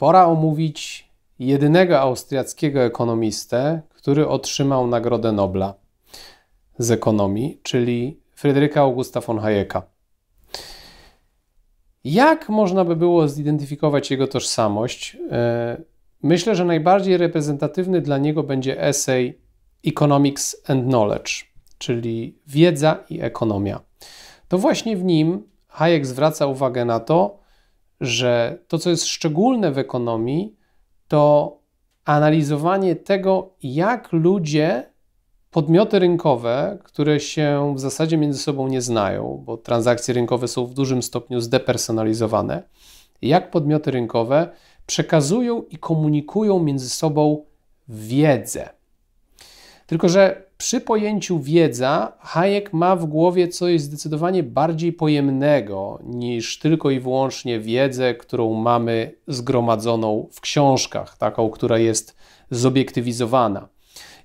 pora omówić jedynego austriackiego ekonomistę, który otrzymał Nagrodę Nobla z ekonomii, czyli Fryderyka Augusta von Hayeka. Jak można by było zidentyfikować jego tożsamość? E, myślę, że najbardziej reprezentatywny dla niego będzie esej Economics and Knowledge, czyli wiedza i ekonomia. To właśnie w nim Hayek zwraca uwagę na to, że to, co jest szczególne w ekonomii, to analizowanie tego, jak ludzie, podmioty rynkowe, które się w zasadzie między sobą nie znają, bo transakcje rynkowe są w dużym stopniu zdepersonalizowane, jak podmioty rynkowe przekazują i komunikują między sobą wiedzę. Tylko, że przy pojęciu wiedza Hayek ma w głowie coś zdecydowanie bardziej pojemnego niż tylko i wyłącznie wiedzę, którą mamy zgromadzoną w książkach, taką, która jest zobiektywizowana.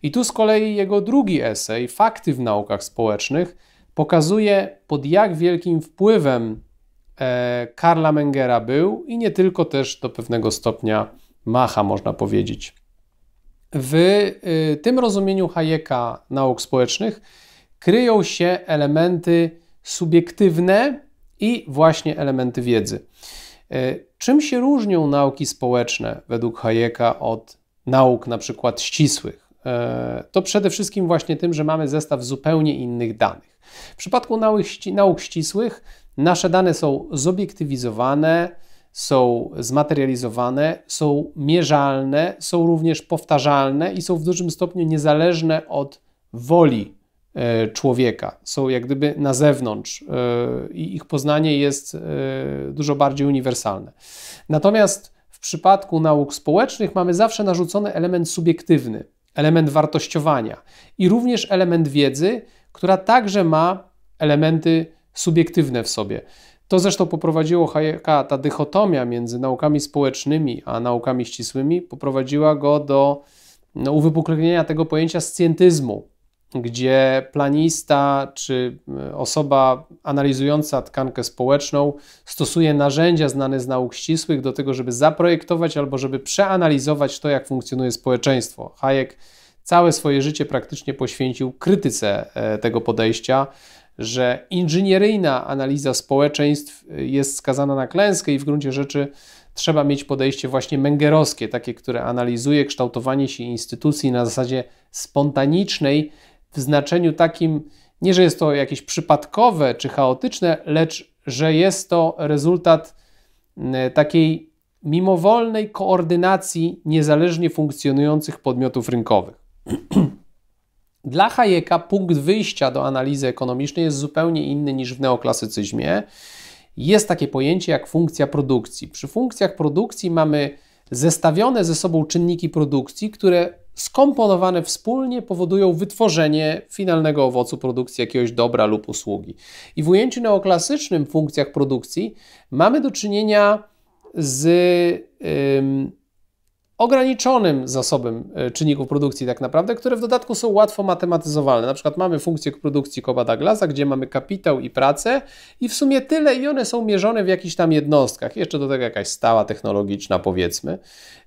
I tu z kolei jego drugi esej, Fakty w naukach społecznych, pokazuje pod jak wielkim wpływem e, Karla Mengera był i nie tylko też do pewnego stopnia Macha, można powiedzieć. W y, tym rozumieniu Hayeka nauk społecznych kryją się elementy subiektywne i właśnie elementy wiedzy. Y, czym się różnią nauki społeczne według Hayeka od nauk na przykład ścisłych? Y, to przede wszystkim właśnie tym, że mamy zestaw zupełnie innych danych. W przypadku nauk ścisłych nasze dane są zobiektywizowane, są zmaterializowane, są mierzalne, są również powtarzalne i są w dużym stopniu niezależne od woli e, człowieka. Są jak gdyby na zewnątrz e, i ich poznanie jest e, dużo bardziej uniwersalne. Natomiast w przypadku nauk społecznych mamy zawsze narzucony element subiektywny, element wartościowania i również element wiedzy, która także ma elementy subiektywne w sobie. To zresztą poprowadziło Hayeka, ta dychotomia między naukami społecznymi a naukami ścisłymi, poprowadziła go do no, uwypuklenia tego pojęcia scjentyzmu, gdzie planista czy e, osoba analizująca tkankę społeczną stosuje narzędzia znane z nauk ścisłych do tego, żeby zaprojektować albo żeby przeanalizować to, jak funkcjonuje społeczeństwo. Hayek całe swoje życie praktycznie poświęcił krytyce e, tego podejścia, że inżynieryjna analiza społeczeństw y, jest skazana na klęskę i w gruncie rzeczy trzeba mieć podejście właśnie mengerowskie, takie, które analizuje kształtowanie się instytucji na zasadzie spontanicznej, w znaczeniu takim, nie że jest to jakieś przypadkowe czy chaotyczne, lecz że jest to rezultat y, takiej mimowolnej koordynacji niezależnie funkcjonujących podmiotów rynkowych. Dla Hayeka punkt wyjścia do analizy ekonomicznej jest zupełnie inny niż w neoklasycyzmie. Jest takie pojęcie jak funkcja produkcji. Przy funkcjach produkcji mamy zestawione ze sobą czynniki produkcji, które skomponowane wspólnie powodują wytworzenie finalnego owocu produkcji jakiegoś dobra lub usługi. I w ujęciu neoklasycznym w funkcjach produkcji mamy do czynienia z. Yy, ograniczonym zasobem e, czynników produkcji tak naprawdę, które w dodatku są łatwo matematyzowalne. Na przykład mamy funkcję produkcji koba douglasa gdzie mamy kapitał i pracę i w sumie tyle i one są mierzone w jakichś tam jednostkach. Jeszcze do tego jakaś stała technologiczna powiedzmy.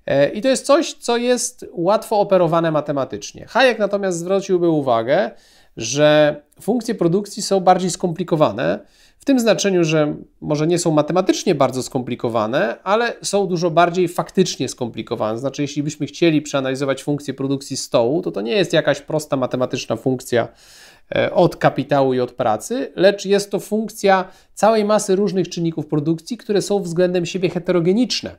E, I to jest coś, co jest łatwo operowane matematycznie. Hayek natomiast zwróciłby uwagę, że funkcje produkcji są bardziej skomplikowane, tym znaczeniu, że może nie są matematycznie bardzo skomplikowane, ale są dużo bardziej faktycznie skomplikowane. Znaczy, jeśli byśmy chcieli przeanalizować funkcję produkcji stołu, to to nie jest jakaś prosta matematyczna funkcja e, od kapitału i od pracy, lecz jest to funkcja całej masy różnych czynników produkcji, które są względem siebie heterogeniczne.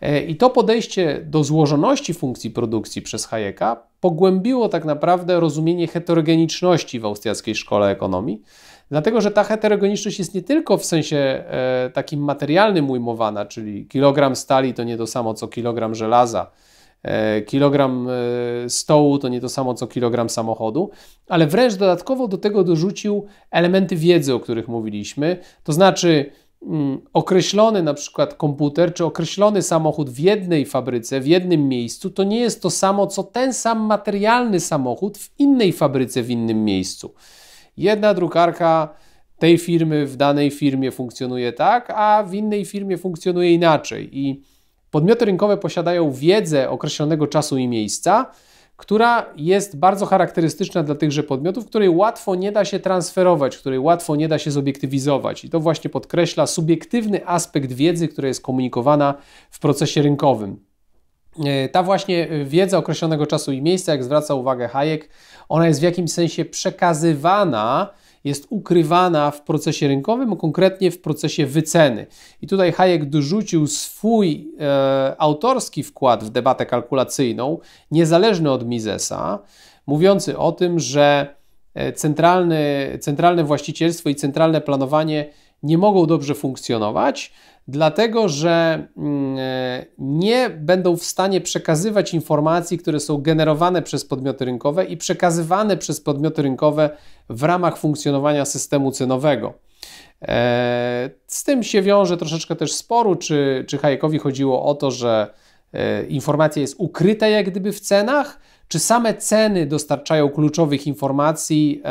E, I to podejście do złożoności funkcji produkcji przez Hayeka pogłębiło tak naprawdę rozumienie heterogeniczności w austriackiej szkole ekonomii. Dlatego, że ta heterogeniczność jest nie tylko w sensie e, takim materialnym ujmowana, czyli kilogram stali to nie to samo co kilogram żelaza, e, kilogram e, stołu to nie to samo co kilogram samochodu, ale wręcz dodatkowo do tego dorzucił elementy wiedzy, o których mówiliśmy, to znaczy Mm, określony na przykład komputer czy określony samochód w jednej fabryce, w jednym miejscu, to nie jest to samo co ten sam materialny samochód w innej fabryce, w innym miejscu. Jedna drukarka tej firmy w danej firmie funkcjonuje tak, a w innej firmie funkcjonuje inaczej. I podmioty rynkowe posiadają wiedzę określonego czasu i miejsca, która jest bardzo charakterystyczna dla tychże podmiotów, której łatwo nie da się transferować, której łatwo nie da się zobiektywizować. I to właśnie podkreśla subiektywny aspekt wiedzy, która jest komunikowana w procesie rynkowym. E, ta właśnie wiedza określonego czasu i miejsca, jak zwraca uwagę Hayek, ona jest w jakimś sensie przekazywana jest ukrywana w procesie rynkowym, konkretnie w procesie wyceny. I tutaj Hayek dorzucił swój e, autorski wkład w debatę kalkulacyjną, niezależny od Misesa, mówiący o tym, że e, centralny, centralne właścicielstwo i centralne planowanie nie mogą dobrze funkcjonować, dlatego że mm, e, nie będą w stanie przekazywać informacji, które są generowane przez podmioty rynkowe i przekazywane przez podmioty rynkowe w ramach funkcjonowania systemu cenowego. E, z tym się wiąże troszeczkę też sporu, czy, czy Hayekowi chodziło o to, że e, informacja jest ukryta jak gdyby w cenach, czy same ceny dostarczają kluczowych informacji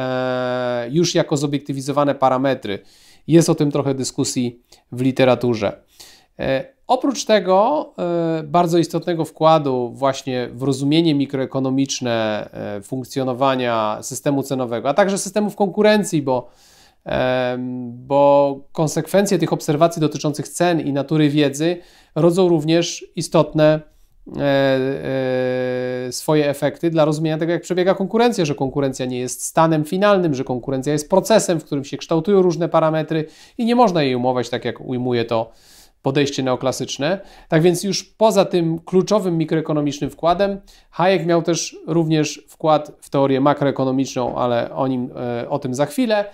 już jako zobiektywizowane parametry. Jest o tym trochę dyskusji w literaturze. E, oprócz tego e, bardzo istotnego wkładu właśnie w rozumienie mikroekonomiczne e, funkcjonowania systemu cenowego, a także systemów konkurencji, bo, bo konsekwencje tych obserwacji dotyczących cen i natury wiedzy rodzą również istotne E, e, swoje efekty dla rozumienia tego, jak przebiega konkurencja, że konkurencja nie jest stanem finalnym, że konkurencja jest procesem, w którym się kształtują różne parametry i nie można jej umować tak, jak ujmuje to podejście neoklasyczne. Tak więc już poza tym kluczowym mikroekonomicznym wkładem, Hayek miał też również wkład w teorię makroekonomiczną, ale o, nim, e, o tym za chwilę.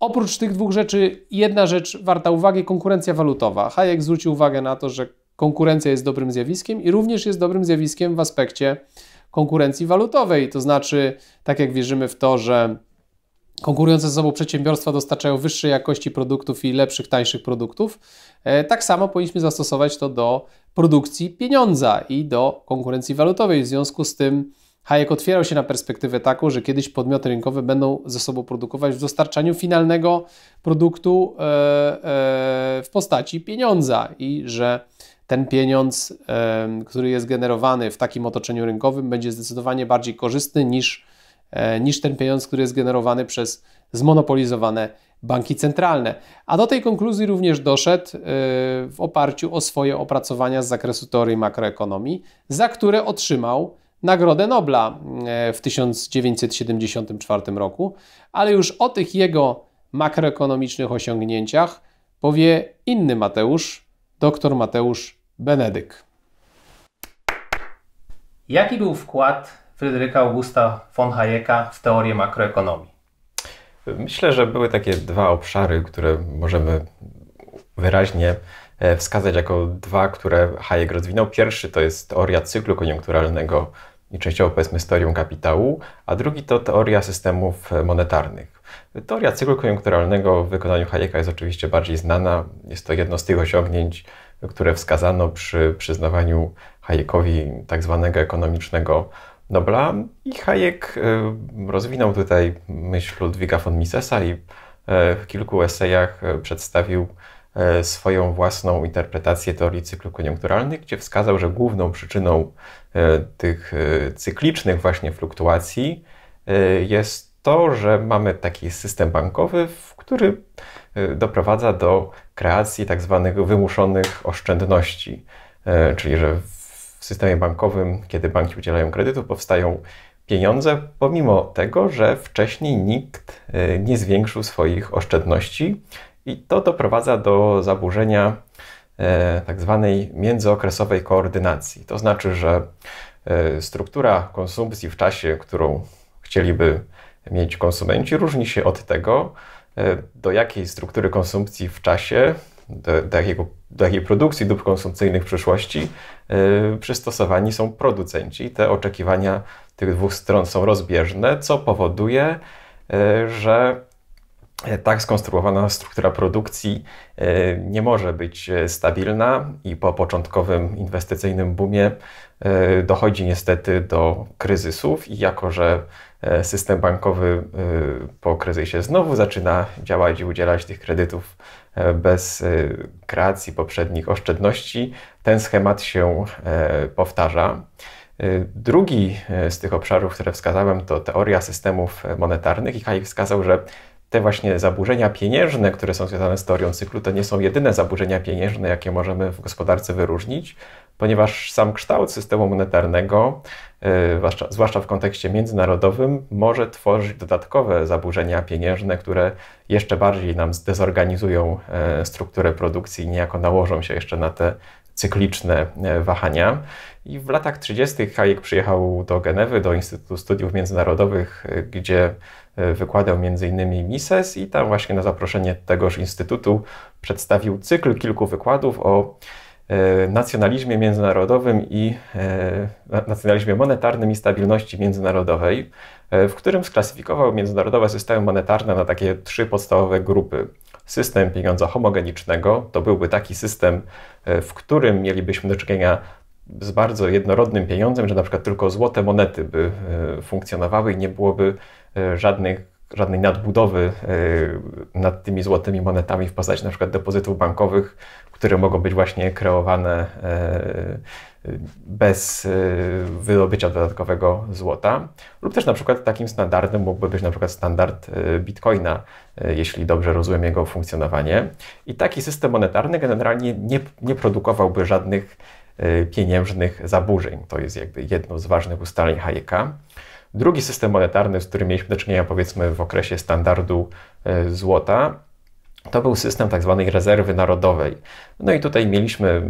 Oprócz tych dwóch rzeczy, jedna rzecz warta uwagi konkurencja walutowa. Hayek zwrócił uwagę na to, że konkurencja jest dobrym zjawiskiem i również jest dobrym zjawiskiem w aspekcie konkurencji walutowej. To znaczy, tak jak wierzymy w to, że konkurujące ze sobą przedsiębiorstwa dostarczają wyższej jakości produktów i lepszych, tańszych produktów, e, tak samo powinniśmy zastosować to do produkcji pieniądza i do konkurencji walutowej. W związku z tym Hayek otwierał się na perspektywę taką, że kiedyś podmioty rynkowe będą ze sobą produkować w dostarczaniu finalnego produktu e, e, w postaci pieniądza i że ten pieniądz, który jest generowany w takim otoczeniu rynkowym, będzie zdecydowanie bardziej korzystny niż, e, niż ten pieniądz, który jest generowany przez zmonopolizowane banki centralne. A do tej konkluzji również doszedł e, w oparciu o swoje opracowania z zakresu teorii makroekonomii, za które otrzymał Nagrodę Nobla e, w 1974 roku, ale już o tych jego makroekonomicznych osiągnięciach powie inny Mateusz, doktor Mateusz Benedyk. Jaki był wkład Fryderyka Augusta von Hayeka w teorię makroekonomii? Myślę, że były takie dwa obszary, które możemy wyraźnie e, wskazać jako dwa, które Hayek rozwinął. Pierwszy to jest teoria cyklu koniunkturalnego i częściowo powiedzmy historią kapitału, a drugi to teoria systemów e, monetarnych. Teoria cyklu koniunkturalnego w wykonaniu Hayeka jest oczywiście bardziej znana. Jest to jedno z tych osiągnięć które wskazano przy przyznawaniu Hayekowi tak zwanego ekonomicznego Nobla. I Hayek y, rozwinął tutaj myśl Ludwiga von Misesa i e, w kilku esejach e, przedstawił e, swoją własną interpretację teorii cyklu koniunkturalnych, gdzie wskazał, że główną przyczyną tych cyklicznych właśnie fluktuacji jest to, że mamy taki system bankowy, który y, doprowadza do kreacji tak zwanych wymuszonych oszczędności, e, czyli że w systemie bankowym, kiedy banki udzielają kredytu, powstają pieniądze, pomimo tego, że wcześniej nikt y, nie zwiększył swoich oszczędności, i to doprowadza do zaburzenia e, tak zwanej międzyokresowej koordynacji. To znaczy, że e, struktura konsumpcji w czasie, którą chcieliby mieć konsumenci, różni się od tego, e, do jakiej struktury konsumpcji w czasie, do, do, jakiego, do jakiej produkcji dóbr konsumpcyjnych w przyszłości e, przystosowani są producenci. Te oczekiwania tych dwóch stron są rozbieżne, co powoduje, e, że E, tak skonstruowana struktura produkcji e, nie może być e, stabilna i po początkowym inwestycyjnym boomie dochodzi niestety do kryzysów i jako, że system bankowy po kryzysie znowu zaczyna działać i udzielać tych kredytów bez kreacji poprzednich oszczędności, ten schemat się powtarza. Drugi z tych obszarów, które wskazałem, to teoria systemów monetarnych i Hayek wskazał, że te właśnie zaburzenia pieniężne, które są związane z teorią cyklu, to nie są jedyne zaburzenia pieniężne, jakie możemy w gospodarce wyróżnić, ponieważ sam kształt systemu monetarnego, y, zwłaszcza w kontekście międzynarodowym, może tworzyć dodatkowe zaburzenia pieniężne, które jeszcze bardziej nam zdezorganizują y, strukturę produkcji i niejako nałożą się jeszcze na te cykliczne e, wahania. I w latach 30. Hayek przyjechał do Genewy, do Instytutu Studiów Międzynarodowych, e, gdzie e, wykładał m.in. Mises i tam właśnie na zaproszenie tegoż instytutu przedstawił cykl kilku wykładów o nacjonalizmie międzynarodowym i nacjonalizmie monetarnym i stabilności międzynarodowej, w którym sklasyfikował międzynarodowe systemy monetarne na takie trzy podstawowe grupy – system pieniądza homogenicznego to byłby taki system, e, w którym mielibyśmy do czynienia z bardzo jednorodnym pieniądzem, że na przykład tylko złote monety by e, funkcjonowały i nie byłoby e, żadnych żadnej nadbudowy e, nad tymi złotymi monetami w postaci na przykład depozytów bankowych, które mogą być właśnie kreowane e, bez e, wydobycia dodatkowego złota. Lub też na przykład takim standardem mógłby być na przykład standard bitcoina, jeśli dobrze rozumiem jego funkcjonowanie. I taki system monetarny generalnie nie, nie produkowałby żadnych pieniężnych zaburzeń. To jest jakby jedno z ważnych ustaleń Hayeka. Drugi system monetarny, z którym mieliśmy do czynienia powiedzmy w okresie standardu e, złota, to był system tak zwanej rezerwy narodowej. No i tutaj mieliśmy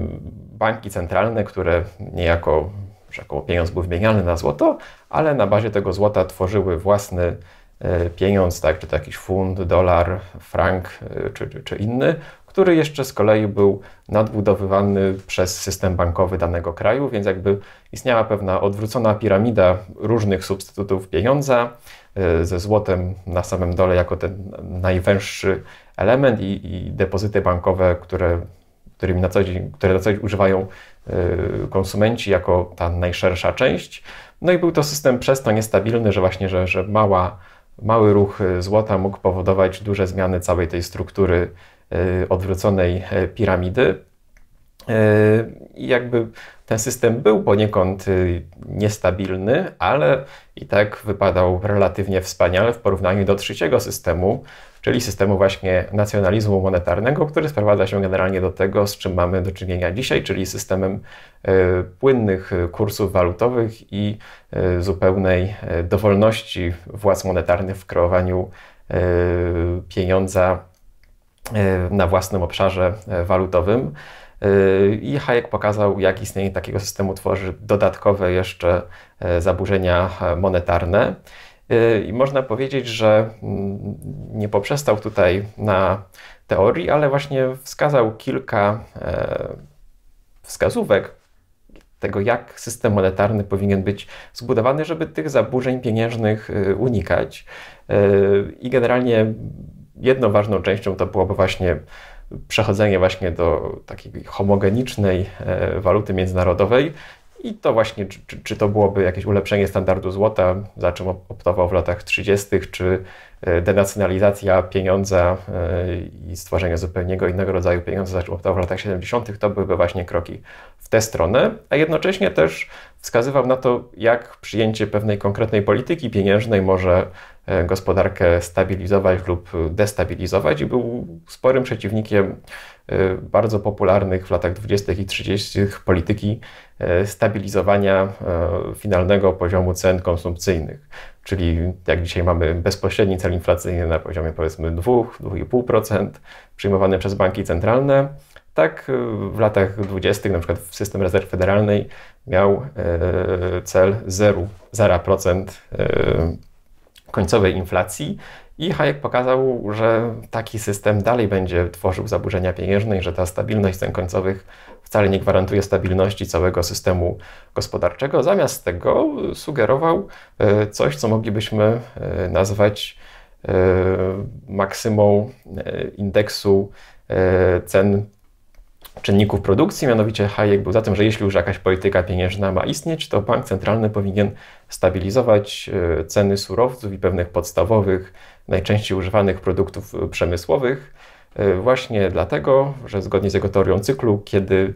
banki centralne, które niejako tak około pieniądz był wymieniany na złoto, ale na bazie tego złota tworzyły własny e, pieniądz, tak, czy to jakiś fund, dolar, frank e, czy, czy, czy inny, który jeszcze z kolei był nadbudowywany przez system bankowy danego kraju, więc jakby istniała pewna odwrócona piramida różnych substytutów pieniądza e, ze złotem na samym dole jako ten najwęższy element i, i depozyty bankowe, które, którymi na co dzień, które na co dzień używają e, konsumenci jako ta najszersza część. No i był to system przez to niestabilny, że właśnie, że, że mała mały ruch e, złota mógł powodować duże zmiany całej tej struktury E, odwróconej e, piramidy. E, I jakby ten system był poniekąd niestabilny, ale i tak wypadał relatywnie wspaniale w porównaniu do trzeciego systemu, czyli systemu właśnie nacjonalizmu monetarnego, który sprowadza się generalnie do tego, z czym mamy do czynienia dzisiaj, czyli systemem płynnych kursów walutowych i zupełnej dowolności władz monetarnych w kreowaniu pieniądza E, na własnym obszarze e, walutowym. E, I Hayek pokazał, jak istnienie takiego systemu tworzy dodatkowe jeszcze zaburzenia monetarne. I można powiedzieć, że mm, nie poprzestał tutaj na teorii, ale właśnie wskazał kilka wskazówek tego, jak system monetarny powinien być zbudowany, żeby tych zaburzeń pieniężnych unikać. I generalnie jedną ważną częścią to byłoby właśnie przechodzenie właśnie do takiej homogenicznej e, waluty międzynarodowej i to właśnie, czy, czy, to byłoby jakieś ulepszenie standardu złota, za czym optował w latach 30., czy e, denacjonalizacja pieniądza e, i stworzenie zupełnie innego rodzaju pieniądza, za czym optował w latach 70., to byłyby właśnie kroki w tę stronę, a jednocześnie też wskazywał na to, jak przyjęcie pewnej konkretnej polityki pieniężnej może E, gospodarkę stabilizować lub destabilizować i był sporym przeciwnikiem e, bardzo popularnych w latach 20. i 30. polityki e, stabilizowania finalnego poziomu cen konsumpcyjnych. Czyli jak dzisiaj mamy bezpośredni cel inflacyjny na poziomie powiedzmy 2-2,5% przyjmowany przez banki centralne, tak w latach 20. na przykład w system rezerw federalnej miał cel 0,0% 0% końcowej inflacji. I Hayek pokazał, że taki system dalej będzie tworzył zaburzenia pieniężne i że ta stabilność cen końcowych wcale nie gwarantuje stabilności całego systemu gospodarczego. Zamiast tego sugerował e, coś, co moglibyśmy e, nazwać e, maksymą indeksu cen czynników produkcji, mianowicie Hayek był za tym, że jeśli już jakaś polityka pieniężna ma istnieć, to bank centralny powinien stabilizować e, ceny surowców i pewnych podstawowych, najczęściej używanych produktów e, przemysłowych. E, właśnie dlatego, że zgodnie z jego teorią cyklu, kiedy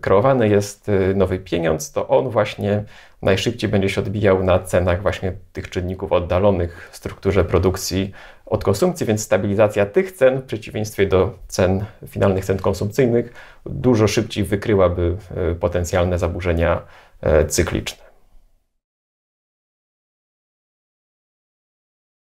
kreowany jest nowy pieniądz, to on właśnie najszybciej będzie się odbijał na cenach właśnie tych czynników oddalonych w strukturze produkcji od konsumpcji, więc stabilizacja tych cen w przeciwieństwie do cen finalnych cen konsumpcyjnych dużo szybciej wykryłaby e, potencjalne zaburzenia e, cykliczne.